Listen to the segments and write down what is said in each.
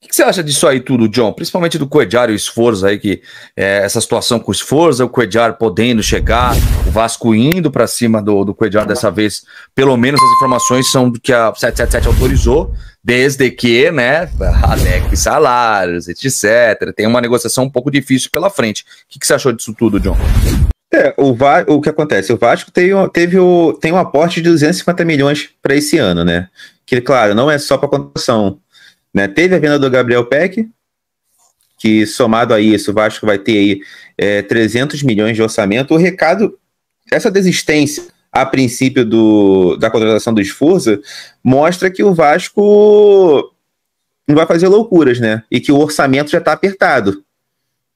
O que você acha disso aí tudo, John? Principalmente do Coediário e o esforço aí, que é, essa situação com o esforço, o Coediário podendo chegar, o Vasco indo para cima do, do Coediário dessa vez. Pelo menos as informações são do que a 777 autorizou, desde que, né, adeque salários, etc. Tem uma negociação um pouco difícil pela frente. O que você achou disso tudo, John? É, o, Va o que acontece? O Vasco teve, teve o, tem um aporte de 250 milhões para esse ano, né? Que, claro, não é só para a contratação né? Teve a venda do Gabriel Peck, que somado a isso, o Vasco vai ter aí é, 300 milhões de orçamento. O recado, essa desistência a princípio do, da contratação do Esforza, mostra que o Vasco não vai fazer loucuras, né? E que o orçamento já está apertado.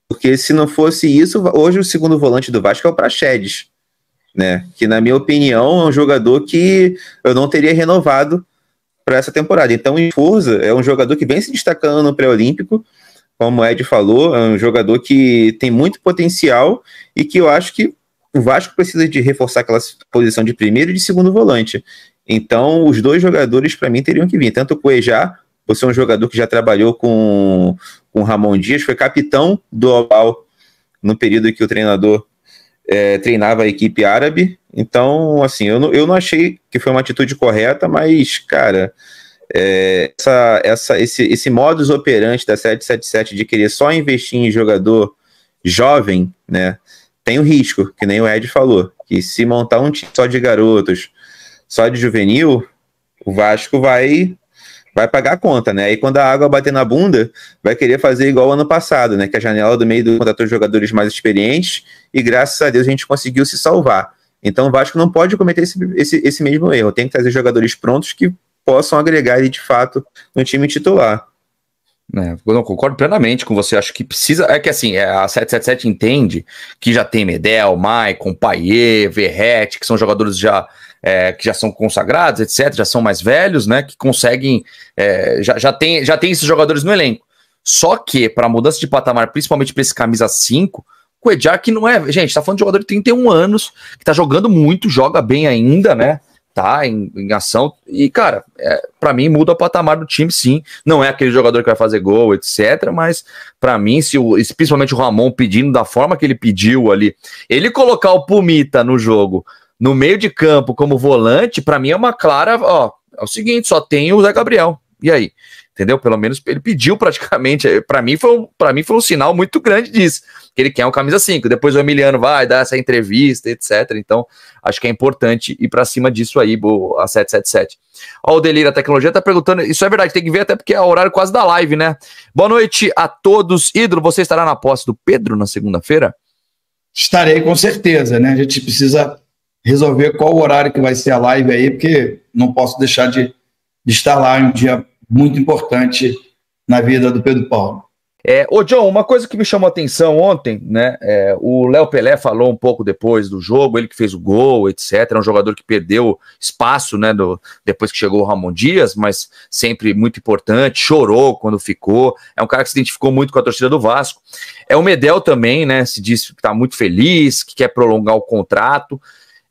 Porque se não fosse isso, hoje o segundo volante do Vasco é o Praxedes, né? Que na minha opinião é um jogador que eu não teria renovado para essa temporada. Então, o Forza é um jogador que vem se destacando no pré-olímpico, como o Ed falou, é um jogador que tem muito potencial e que eu acho que o Vasco precisa de reforçar aquela posição de primeiro e de segundo volante. Então, os dois jogadores, para mim, teriam que vir. Tanto o Cuejá, você é um jogador que já trabalhou com, com o Ramon Dias, foi capitão do Oval no período que o treinador é, treinava a equipe árabe. Então, assim, eu não, eu não achei que foi uma atitude correta, mas, cara, é, essa, essa, esse, esse modus operandi da 777 de querer só investir em jogador jovem, né? Tem o um risco, que nem o Ed falou, que se montar um time só de garotos, só de juvenil, o Vasco vai vai pagar a conta, né? E quando a água bater na bunda, vai querer fazer igual ano passado, né? Que a janela do meio do contratou jogadores mais experientes e graças a Deus a gente conseguiu se salvar. Então o Vasco não pode cometer esse, esse, esse mesmo erro. Tem que trazer jogadores prontos que possam agregar ele de fato no time titular. É, não, concordo plenamente com você. Acho que precisa. É que assim, é, a 777 entende que já tem Medel, Maicon, Paier, Verrete, que são jogadores já é, que já são consagrados, etc., já são mais velhos, né? Que conseguem. É, já, já, tem, já tem esses jogadores no elenco. Só que, para mudança de patamar, principalmente para esse camisa 5, o Edjar, que não é. Gente, tá falando de jogador de 31 anos, que tá jogando muito, joga bem ainda, né? tá em, em ação. E, cara, é, para mim muda o patamar do time, sim. Não é aquele jogador que vai fazer gol, etc. Mas, para mim, se o, principalmente o Ramon pedindo da forma que ele pediu ali, ele colocar o Pumita no jogo, no meio de campo, como volante, para mim é uma clara. Ó, é o seguinte, só tem o Zé Gabriel. E aí? entendeu? Pelo menos ele pediu praticamente, para mim foi um, para mim foi um sinal muito grande disso, que ele quer um camisa 5. Depois o Emiliano vai dar essa entrevista, etc. Então, acho que é importante ir para cima disso aí, a 777. Ó, o Delírio a Tecnologia tá perguntando, isso é verdade, tem que ver até porque é o horário quase da live, né? Boa noite a todos. Hidro, você estará na posse do Pedro na segunda-feira? Estarei com certeza, né? A gente precisa resolver qual o horário que vai ser a live aí, porque não posso deixar de, de estar lá um dia muito importante na vida do Pedro Paulo. É, ô John, uma coisa que me chamou a atenção ontem, né? É, o Léo Pelé falou um pouco depois do jogo, ele que fez o gol, etc. É um jogador que perdeu espaço, né? Do, depois que chegou o Ramon Dias, mas sempre muito importante, chorou quando ficou. É um cara que se identificou muito com a torcida do Vasco. É o Medel também, né? Se disse que está muito feliz, que quer prolongar o contrato.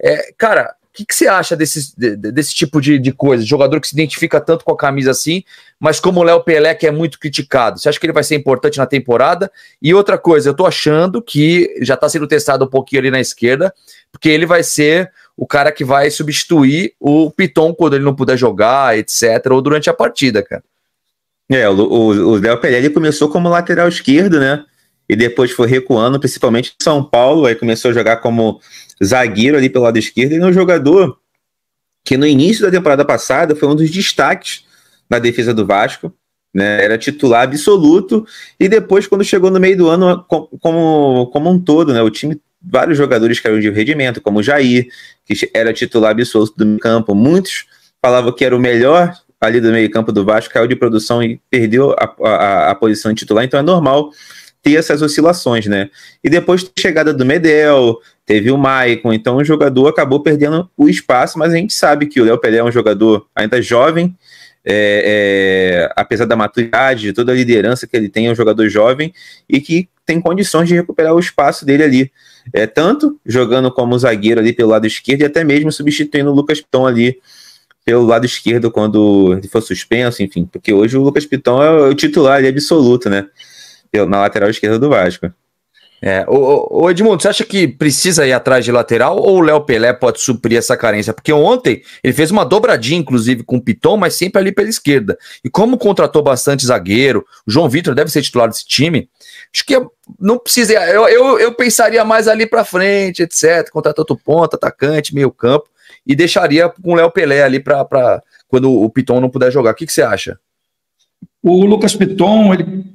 É, cara, que, que você acha desse, desse tipo de, de coisa? Jogador que se identifica tanto com a camisa assim, mas como o Léo Pelé, que é muito criticado, você acha que ele vai ser importante na temporada? E outra coisa, eu tô achando que já tá sendo testado um pouquinho ali na esquerda, porque ele vai ser o cara que vai substituir o Piton quando ele não puder jogar, etc., ou durante a partida, cara. É, o, o, o Léo Pelé ele começou como lateral esquerdo, né? E depois foi recuando, principalmente em São Paulo, aí começou a jogar como zagueiro ali pelo lado esquerdo, ele é um jogador que no início da temporada passada foi um dos destaques na defesa do Vasco, né? Era titular absoluto e depois quando chegou no meio do ano como como um todo, né? O time vários jogadores caíram de rendimento, como o Jair, que era titular absoluto do campo, muitos falavam que era o melhor ali do meio campo do Vasco, caiu de produção e perdeu a, a, a posição de titular, então é normal ter essas oscilações, né? E depois da chegada do Medel, teve o Maicon, então o jogador acabou perdendo o espaço, mas a gente sabe que o Léo Pelé é um jogador ainda jovem, é, é, apesar da maturidade, de toda a liderança que ele tem, é um jogador jovem e que tem condições de recuperar o espaço dele ali, é, tanto jogando como zagueiro ali pelo lado esquerdo e até mesmo substituindo o Lucas Piton ali pelo lado esquerdo quando ele for suspenso, enfim, porque hoje o Lucas Piton é o titular, é absoluto, né? na lateral esquerda do Vasco. É, o, o, Edmundo, você acha que precisa ir atrás de lateral ou o Léo Pelé pode suprir essa carência? Porque ontem ele fez uma dobradinha, inclusive, com o Piton, mas sempre ali pela esquerda. E como contratou bastante zagueiro, o João Vitor deve ser titular desse time, acho que não precisa. Eu, eu, eu pensaria mais ali para frente, etc. Contratou outro ponto, atacante, meio campo, e deixaria com o Léo Pelé ali para quando o Piton não puder jogar. O que, que você acha? O Lucas Piton, ele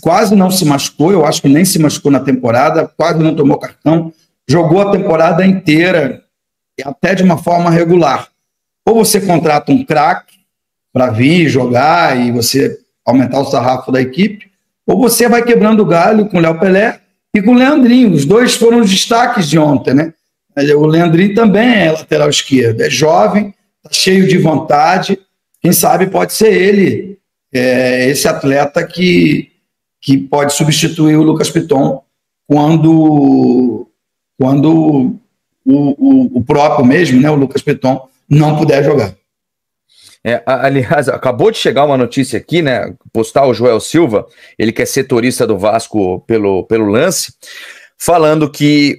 quase não se machucou, eu acho que nem se machucou na temporada, quase não tomou cartão, jogou a temporada inteira, até de uma forma regular. Ou você contrata um craque para vir jogar e você aumentar o sarrafo da equipe, ou você vai quebrando o galho com o Léo Pelé e com o Leandrinho. Os dois foram os destaques de ontem, né? O Leandrinho também é lateral esquerdo, é jovem, tá cheio de vontade. Quem sabe pode ser ele é, esse atleta que, que pode substituir o Lucas Piton quando, quando o, o, o, próprio mesmo, né, o Lucas Piton, não puder jogar. É, aliás, acabou de chegar uma notícia aqui, né? Postar o Joel Silva, ele que é setorista do Vasco pelo, pelo lance, falando que,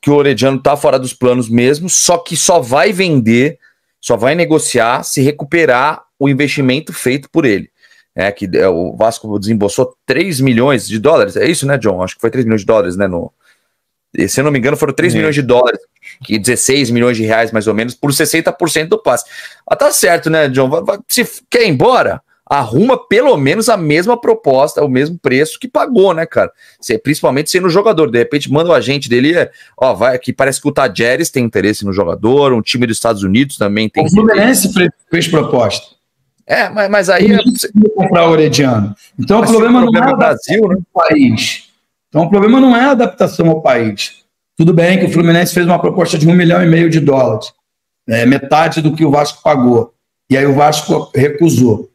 que o Orediano está fora dos planos mesmo, só que só vai vender, só vai negociar se recuperar o investimento feito por ele é, que é, o Vasco desembolsou 3 milhões de dólares, é isso, né, John? Acho que foi 3 milhões de dólares, né, no, se eu não me engano, foram 3 milhões de dólares, que 16 milhões de reais, mais ou menos, por 60% do passe. Ah, tá certo, né, John? Se quer ir embora, arruma pelo menos a mesma proposta, o mesmo preço que pagou, né, cara? Se, principalmente sendo jogador. De repente, manda o agente dele, ó, vai aqui, parece que o Tajeres tem interesse no jogador, um time dos Estados Unidos também tem. O Fluminense fez proposta. É, mas, mas aí. É... comprar orediano. Então mas o problema, o problema não é, é o Brasil, né? país. Então o problema não é a adaptação ao país. Tudo bem que o Fluminense fez uma proposta de um milhão e meio de dólares, né, metade do que o Vasco pagou. E aí o Vasco recusou.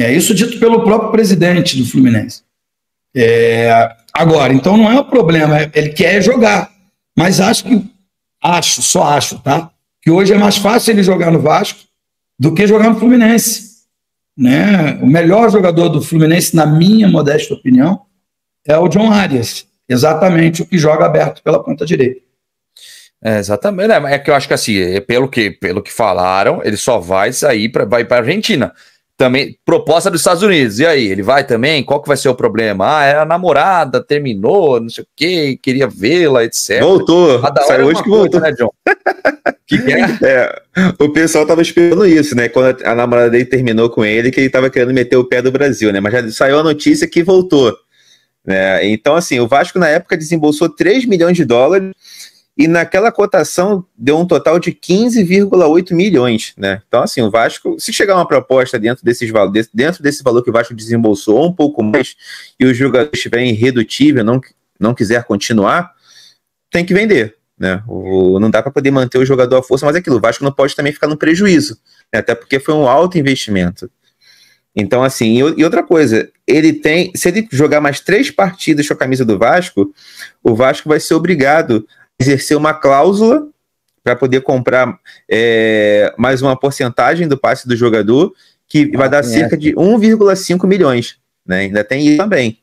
É isso dito pelo próprio presidente do Fluminense. É, agora, então não é um problema, é, ele quer jogar. Mas acho que, acho, só acho, tá? Que hoje é mais fácil ele jogar no Vasco do que jogar no Fluminense né? O melhor jogador do Fluminense, na minha modesta opinião, é o John Arias, exatamente o que joga aberto pela ponta direita. É, exatamente, é, é que eu acho que assim, é pelo que, pelo que falaram, ele só vai sair para vai para Argentina também proposta dos Estados Unidos. E aí, ele vai também? Qual que vai ser o problema? Ah, é a namorada, terminou, não sei o quê, queria vê-la, etc. Voltou. Cada ah, Saiu é hoje que coisa, voltou. Né, John? que É, o pessoal tava esperando isso, né? Quando a namorada dele terminou com ele, que ele tava querendo meter o pé do Brasil, né? Mas já saiu a notícia que voltou. Né? Então, assim, o Vasco na época desembolsou 3 milhões de dólares e naquela cotação deu um total de 15,8 milhões, né? Então, assim, o Vasco, se chegar uma proposta dentro, desses, dentro desse valor que o Vasco desembolsou um pouco mais e o jogador estiver irredutível, não, não quiser continuar, tem que vender, né? O, não dá para poder manter o jogador à força, mas é aquilo, o Vasco não pode também ficar no prejuízo, né? até porque foi um alto investimento. Então, assim, e outra coisa, ele tem. Se ele jogar mais três partidas com a camisa do Vasco, o Vasco vai ser obrigado exercer uma cláusula para poder comprar é, mais uma porcentagem do passe do jogador, que ah, vai dar é. cerca de 1,5 milhões. Né? Ainda tem isso também.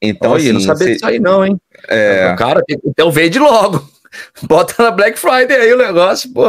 Então, Olha, assim, não sabia você... disso aí, não, hein? É... Cara, então vende logo. Bota na Black Friday aí o negócio, pô.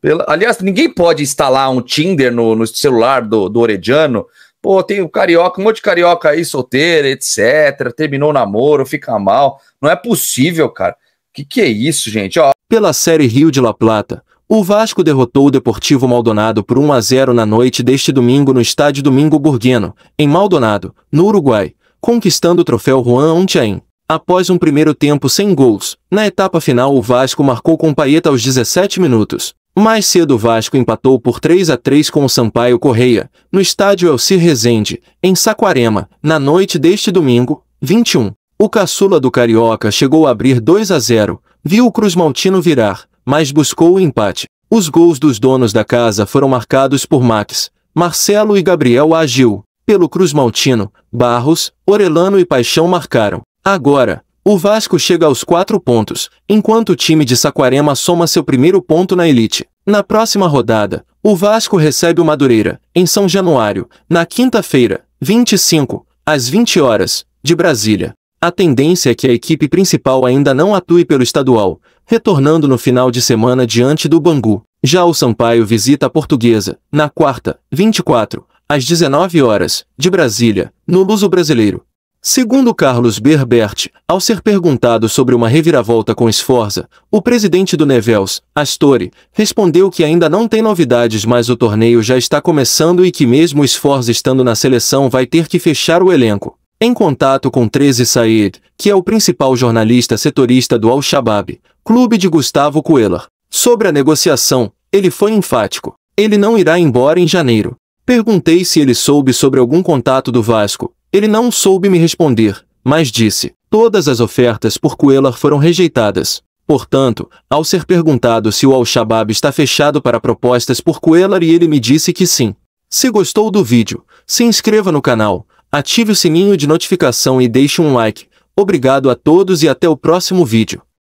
Pela... Aliás, ninguém pode instalar um Tinder no, no celular do, do Orediano. Pô, tem o carioca, um monte de carioca aí solteiro, etc. Terminou o namoro, fica mal. Não é possível, cara. Que que é isso, gente? Ó. Pela Série Rio de La Plata, o Vasco derrotou o Deportivo Maldonado por 1 a 0 na noite deste domingo no estádio Domingo Burgueno, em Maldonado, no Uruguai, conquistando o troféu Juan Unchain. Após um primeiro tempo sem gols, na etapa final o Vasco marcou com Paeta aos 17 minutos. Mais cedo o Vasco empatou por 3 a 3 com o Sampaio Correia, no estádio Elcir Rezende, em Saquarema, na noite deste domingo, 21. O caçula do Carioca chegou a abrir 2 a 0, viu o Cruzmaltino virar, mas buscou o empate. Os gols dos donos da casa foram marcados por Max, Marcelo e Gabriel Agil. Pelo Cruzmaltino, Barros, Orelano e Paixão marcaram. Agora, o Vasco chega aos quatro pontos, enquanto o time de Saquarema soma seu primeiro ponto na elite. Na próxima rodada, o Vasco recebe o Madureira, em São Januário, na quinta-feira, 25, às 20 horas, de Brasília a tendência é que a equipe principal ainda não atue pelo estadual, retornando no final de semana diante do Bangu. Já o Sampaio visita a Portuguesa, na quarta, 24, às 19 horas, de Brasília, no Luso Brasileiro. Segundo Carlos Berbert, ao ser perguntado sobre uma reviravolta com Esforza, o presidente do Nevels, Astori, respondeu que ainda não tem novidades mas o torneio já está começando e que mesmo Esforza estando na seleção vai ter que fechar o elenco. Em contato com 13 Said, que é o principal jornalista setorista do Al-Shabaab, clube de Gustavo Coelar. sobre a negociação, ele foi enfático. Ele não irá embora em janeiro. Perguntei se ele soube sobre algum contato do Vasco. Ele não soube me responder, mas disse. Todas as ofertas por Coelar foram rejeitadas. Portanto, ao ser perguntado se o Al-Shabaab está fechado para propostas por Coelho, ele me disse que sim. Se gostou do vídeo, se inscreva no canal, ative o sininho de notificação e deixe um like. Obrigado a todos e até o próximo vídeo.